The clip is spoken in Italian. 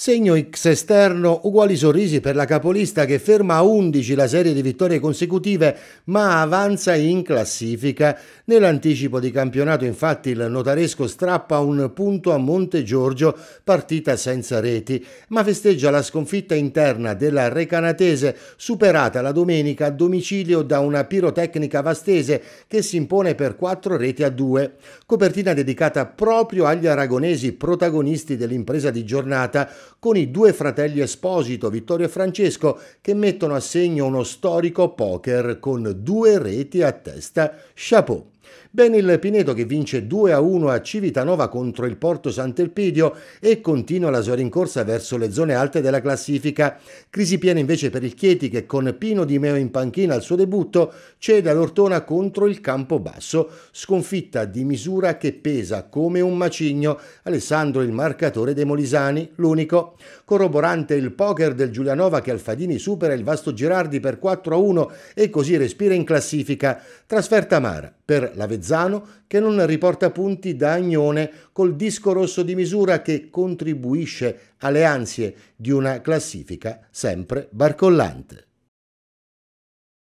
Segno X esterno, uguali sorrisi per la capolista che ferma a 11 la serie di vittorie consecutive ma avanza in classifica. Nell'anticipo di campionato infatti il notaresco strappa un punto a Monte Giorgio, partita senza reti, ma festeggia la sconfitta interna della Recanatese superata la domenica a domicilio da una pirotecnica vastese che si impone per 4 reti a 2. Copertina dedicata proprio agli aragonesi protagonisti dell'impresa di giornata con i due fratelli Esposito, Vittorio e Francesco, che mettono a segno uno storico poker con due reti a testa. Chapeau. Ben il Pineto che vince 2-1 a a, Civitanova contro il Porto Sant'Elpidio e continua la sua rincorsa verso le zone alte della classifica. Crisi piena invece per il Chieti che con Pino Di Meo in panchina al suo debutto cede all'Ortona contro il Campobasso, sconfitta di misura che pesa come un macigno. Alessandro il marcatore dei Molisani, l'unico. Corroborante il poker del Giulianova che Alfadini supera il Vasto Girardi per 4-1 a e così respira in classifica. Trasferta amara per la l'Avezzano Mezzano che non riporta punti da Agnone col disco rosso di misura che contribuisce alle ansie di una classifica sempre barcollante.